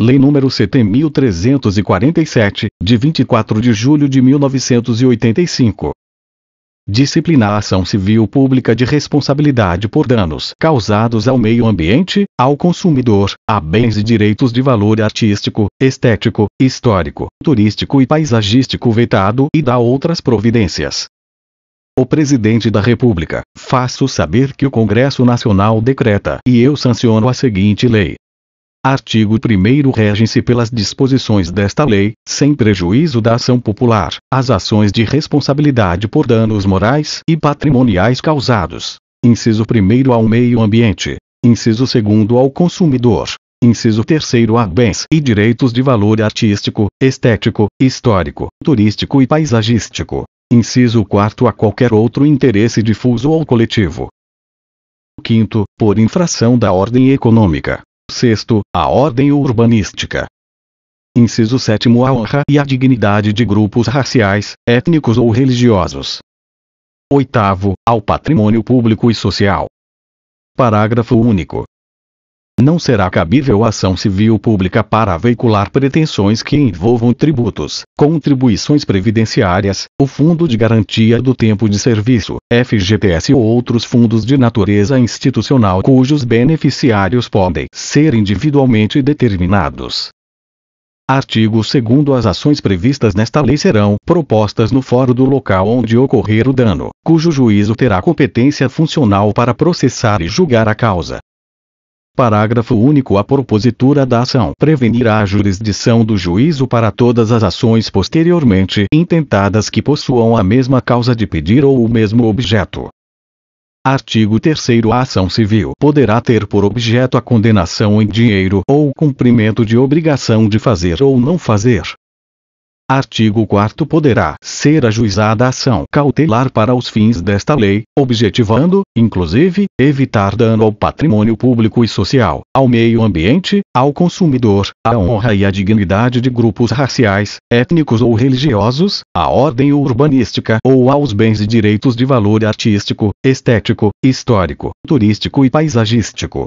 Lei nº 7.347, de 24 de julho de 1985. Disciplina a ação civil pública de responsabilidade por danos causados ao meio ambiente, ao consumidor, a bens e direitos de valor artístico, estético, histórico, turístico e paisagístico vetado e dá outras providências. O presidente da República, faço saber que o Congresso Nacional decreta e eu sanciono a seguinte lei: Artigo 1 Regem-se pelas disposições desta lei, sem prejuízo da ação popular, as ações de responsabilidade por danos morais e patrimoniais causados. Inciso 1 ao meio ambiente. Inciso 2 ao consumidor. Inciso 3 a bens e direitos de valor artístico, estético, histórico, turístico e paisagístico. Inciso 4 a qualquer outro interesse difuso ou coletivo. Quinto, por infração da ordem econômica. 6. A ordem urbanística. Inciso 7. A honra e a dignidade de grupos raciais, étnicos ou religiosos. 8. Ao patrimônio público e social. Parágrafo único. Não será cabível ação civil pública para veicular pretensões que envolvam tributos, contribuições previdenciárias, o Fundo de Garantia do Tempo de Serviço, FGTS ou outros fundos de natureza institucional cujos beneficiários podem ser individualmente determinados. Artigo 2 As ações previstas nesta lei serão propostas no fórum do local onde ocorrer o dano, cujo juízo terá competência funcional para processar e julgar a causa, Parágrafo único. A propositura da ação prevenirá a jurisdição do juízo para todas as ações posteriormente intentadas que possuam a mesma causa de pedir ou o mesmo objeto. Artigo 3 A ação civil poderá ter por objeto a condenação em dinheiro ou o cumprimento de obrigação de fazer ou não fazer, Artigo 4 Poderá ser ajuizada ação cautelar para os fins desta lei, objetivando, inclusive, evitar dano ao patrimônio público e social, ao meio ambiente, ao consumidor, à honra e à dignidade de grupos raciais, étnicos ou religiosos, à ordem urbanística ou aos bens e direitos de valor artístico, estético, histórico, turístico e paisagístico.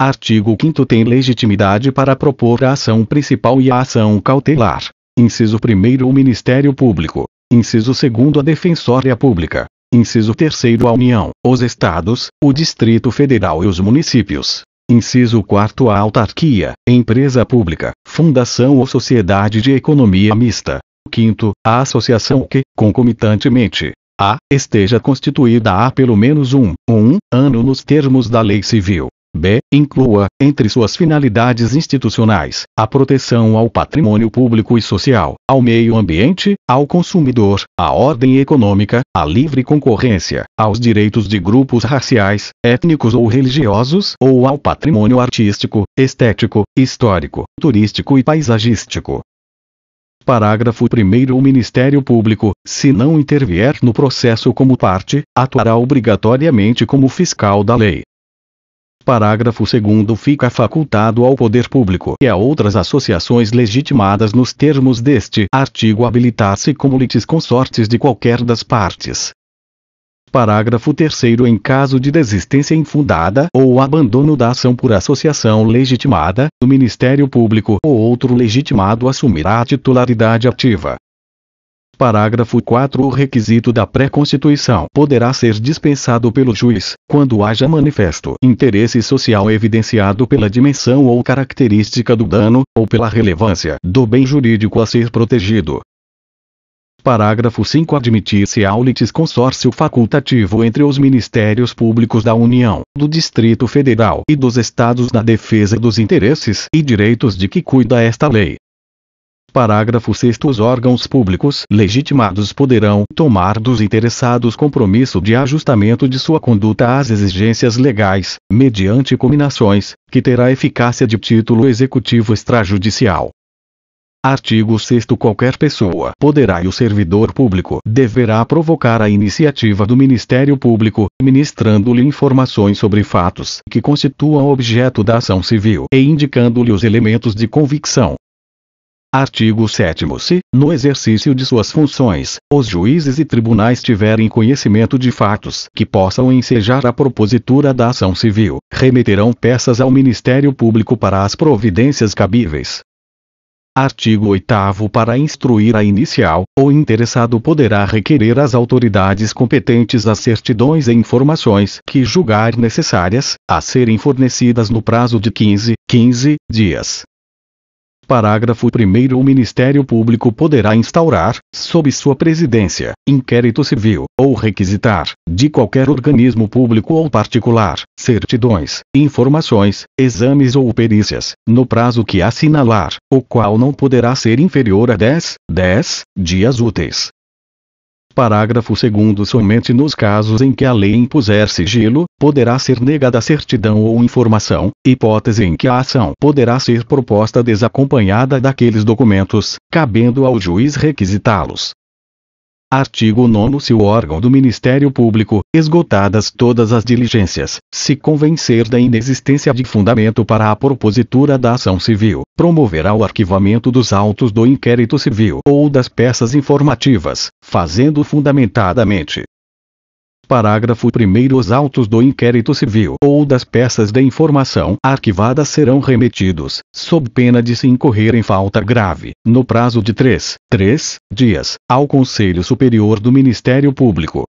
Artigo 5 tem legitimidade para propor a ação principal e a ação cautelar Inciso 1 O Ministério Público. Inciso 2 A Defensoria Pública. Inciso 3 A União, os Estados, o Distrito Federal e os municípios. Inciso 4 A autarquia, empresa pública, fundação ou sociedade de economia mista. Quinto, a associação que, concomitantemente, a esteja constituída há pelo menos um, um ano nos termos da lei civil, B. Inclua, entre suas finalidades institucionais, a proteção ao patrimônio público e social, ao meio ambiente, ao consumidor, à ordem econômica, à livre concorrência, aos direitos de grupos raciais, étnicos ou religiosos ou ao patrimônio artístico, estético, histórico, turístico e paisagístico. Parágrafo 1 O Ministério Público, se não intervier no processo como parte, atuará obrigatoriamente como fiscal da lei, Parágrafo 2 Fica facultado ao poder público e a outras associações legitimadas nos termos deste artigo habilitar-se como litisconsortes de qualquer das partes. Parágrafo 3 Em caso de desistência infundada ou abandono da ação por associação legitimada, o Ministério Público ou outro legitimado assumirá a titularidade ativa. Parágrafo 4 O requisito da pré-constituição poderá ser dispensado pelo juiz, quando haja manifesto interesse social evidenciado pela dimensão ou característica do dano, ou pela relevância do bem jurídico a ser protegido. Parágrafo 5 Admitir-se ao litisconsórcio facultativo entre os Ministérios Públicos da União, do Distrito Federal e dos Estados na defesa dos interesses e direitos de que cuida esta lei, Parágrafo 6 Os órgãos públicos legitimados poderão tomar dos interessados compromisso de ajustamento de sua conduta às exigências legais, mediante cominações, que terá eficácia de título executivo extrajudicial. Artigo 6 Qualquer pessoa poderá e o servidor público deverá provocar a iniciativa do Ministério Público, ministrando-lhe informações sobre fatos que constituam objeto da ação civil e indicando-lhe os elementos de convicção Artigo 7 Se, no exercício de suas funções, os juízes e tribunais tiverem conhecimento de fatos que possam ensejar a propositura da ação civil, remeterão peças ao Ministério Público para as providências cabíveis. Artigo 8 Para instruir a inicial, o interessado poderá requerer às autoridades competentes as certidões e informações que julgar necessárias, a serem fornecidas no prazo de 15, 15 dias. Parágrafo 1 O Ministério Público poderá instaurar, sob sua presidência, inquérito civil, ou requisitar, de qualquer organismo público ou particular, certidões, informações, exames ou perícias, no prazo que assinalar, o qual não poderá ser inferior a 10, 10 dias úteis. Parágrafo 2 Somente nos casos em que a lei impuser sigilo, poderá ser negada certidão ou informação, hipótese em que a ação poderá ser proposta desacompanhada daqueles documentos, cabendo ao juiz requisitá-los. Artigo 9 Se o órgão do Ministério Público, esgotadas todas as diligências, se convencer da inexistência de fundamento para a propositura da ação civil, promoverá o arquivamento dos autos do inquérito civil ou das peças informativas, fazendo fundamentadamente Parágrafo 1 Os autos do inquérito civil ou das peças de informação arquivadas serão remetidos, sob pena de se incorrer em falta grave, no prazo de 3, 3 dias, ao Conselho Superior do Ministério Público,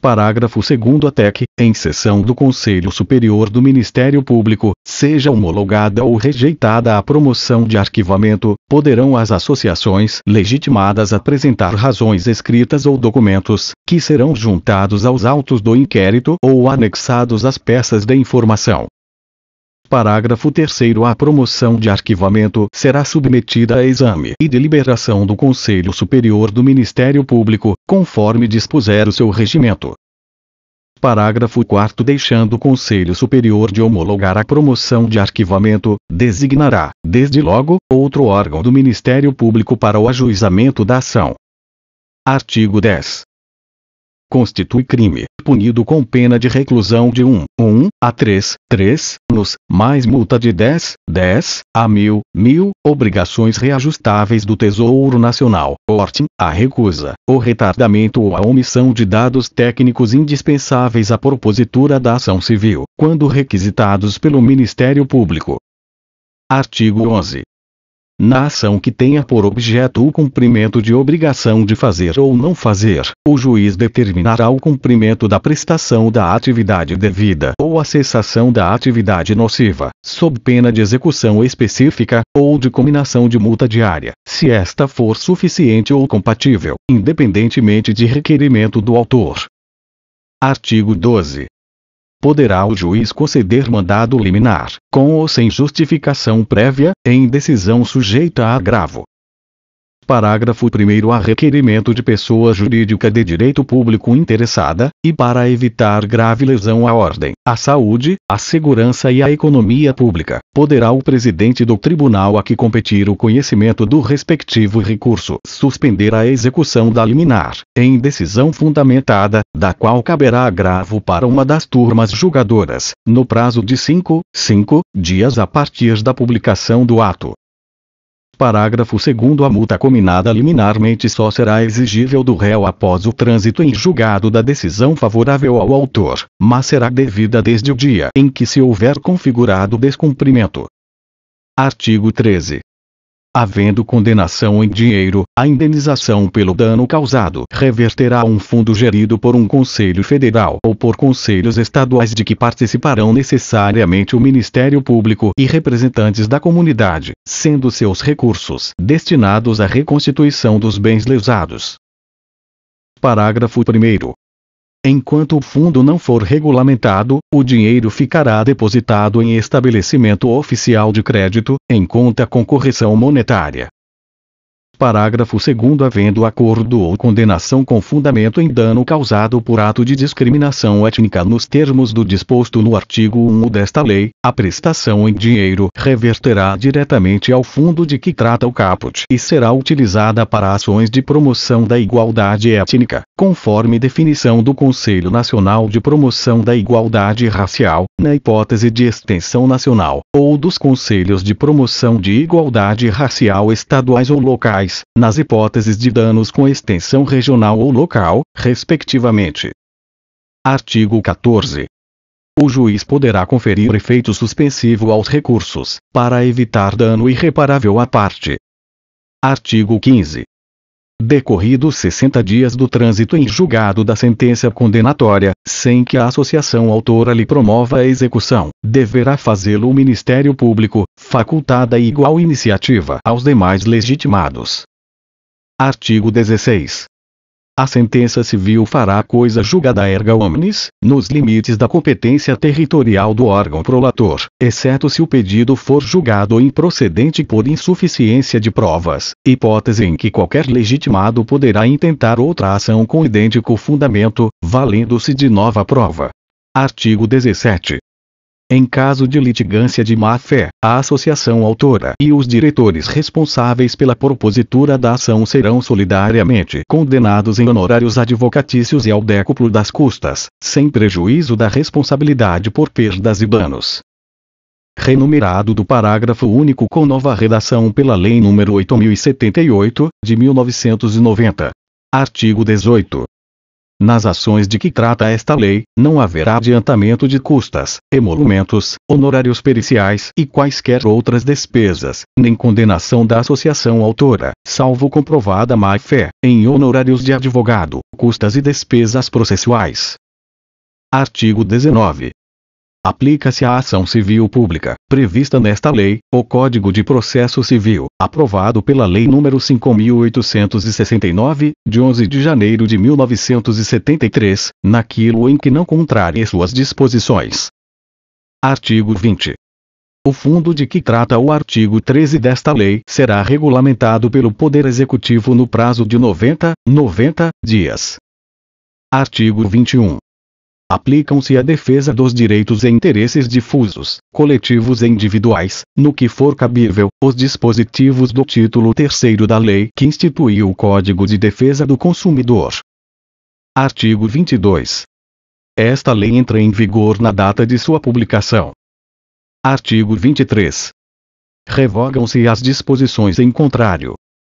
Parágrafo 2 até que, em sessão do Conselho Superior do Ministério Público, seja homologada ou rejeitada a promoção de arquivamento, poderão as associações legitimadas apresentar razões escritas ou documentos, que serão juntados aos autos do inquérito ou anexados às peças de informação. Parágrafo 3 A promoção de arquivamento será submetida a exame e deliberação do Conselho Superior do Ministério Público, conforme dispuser o seu regimento. Parágrafo 4 Deixando o Conselho Superior de homologar a promoção de arquivamento, designará, desde logo, outro órgão do Ministério Público para o ajuizamento da ação. Artigo 10 constitui crime, punido com pena de reclusão de 1, 1 a 3, 3 anos, mais multa de 10, 10 a 1000, 1000, obrigações reajustáveis do Tesouro Nacional, ORT, a recusa, o retardamento ou a omissão de dados técnicos indispensáveis à propositura da ação civil, quando requisitados pelo Ministério Público. Artigo 11 na ação que tenha por objeto o cumprimento de obrigação de fazer ou não fazer, o juiz determinará o cumprimento da prestação da atividade devida ou a cessação da atividade nociva, sob pena de execução específica, ou de combinação de multa diária, se esta for suficiente ou compatível, independentemente de requerimento do autor. Artigo 12 poderá o juiz conceder mandado liminar, com ou sem justificação prévia, em decisão sujeita a agravo, Parágrafo 1 A requerimento de pessoa jurídica de direito público interessada, e para evitar grave lesão à ordem, à saúde, à segurança e à economia pública, poderá o presidente do tribunal a que competir o conhecimento do respectivo recurso suspender a execução da liminar, em decisão fundamentada, da qual caberá agravo para uma das turmas julgadoras, no prazo de 5, 5 dias a partir da publicação do ato. Parágrafo 2 A multa combinada liminarmente só será exigível do réu após o trânsito em julgado da decisão favorável ao autor, mas será devida desde o dia em que se houver configurado descumprimento. Artigo 13. Havendo condenação em dinheiro, a indenização pelo dano causado reverterá a um fundo gerido por um conselho federal ou por conselhos estaduais de que participarão necessariamente o Ministério Público e representantes da comunidade, sendo seus recursos destinados à reconstituição dos bens lesados. Parágrafo 1 Enquanto o fundo não for regulamentado, o dinheiro ficará depositado em estabelecimento oficial de crédito, em conta com correção monetária. Parágrafo 2 Havendo acordo ou condenação com fundamento em dano causado por ato de discriminação étnica nos termos do disposto no artigo 1 desta lei, a prestação em dinheiro reverterá diretamente ao fundo de que trata o caput e será utilizada para ações de promoção da igualdade étnica, conforme definição do Conselho Nacional de Promoção da Igualdade Racial, na hipótese de extensão nacional, ou dos Conselhos de Promoção de Igualdade Racial estaduais ou locais locais, nas hipóteses de danos com extensão regional ou local, respectivamente. Artigo 14. O juiz poderá conferir efeito suspensivo aos recursos, para evitar dano irreparável à parte. Artigo 15 decorridos 60 dias do trânsito em julgado da sentença condenatória, sem que a associação autora lhe promova a execução, deverá fazê-lo o Ministério Público, facultada igual iniciativa aos demais legitimados. Artigo 16. A sentença civil fará coisa julgada erga omnes, nos limites da competência territorial do órgão prolator, exceto se o pedido for julgado improcedente por insuficiência de provas, hipótese em que qualquer legitimado poderá intentar outra ação com idêntico fundamento, valendo-se de nova prova. Artigo 17. Em caso de litigância de má-fé, a associação autora e os diretores responsáveis pela propositura da ação serão solidariamente condenados em honorários advocatícios e ao décuplo das custas, sem prejuízo da responsabilidade por perdas e danos renumerado do parágrafo único com nova redação pela Lei nº 8078, de 1990. Artigo 18. Nas ações de que trata esta lei, não haverá adiantamento de custas, emolumentos, honorários periciais e quaisquer outras despesas, nem condenação da associação autora, salvo comprovada má-fé, em honorários de advogado, custas e despesas processuais. Artigo 19 aplica-se à ação civil pública, prevista nesta lei, o Código de Processo Civil, aprovado pela Lei nº 5869, de 11 de janeiro de 1973, naquilo em que não contrária suas disposições. Artigo 20. O fundo de que trata o artigo 13 desta lei será regulamentado pelo Poder Executivo no prazo de 90, 90 dias. Artigo 21 aplicam-se à defesa dos direitos e interesses difusos, coletivos e individuais, no que for cabível, os dispositivos do título 3 da lei que instituiu o Código de Defesa do Consumidor. Artigo 22. Esta lei entra em vigor na data de sua publicação. Artigo 23. Revogam-se as disposições em contrário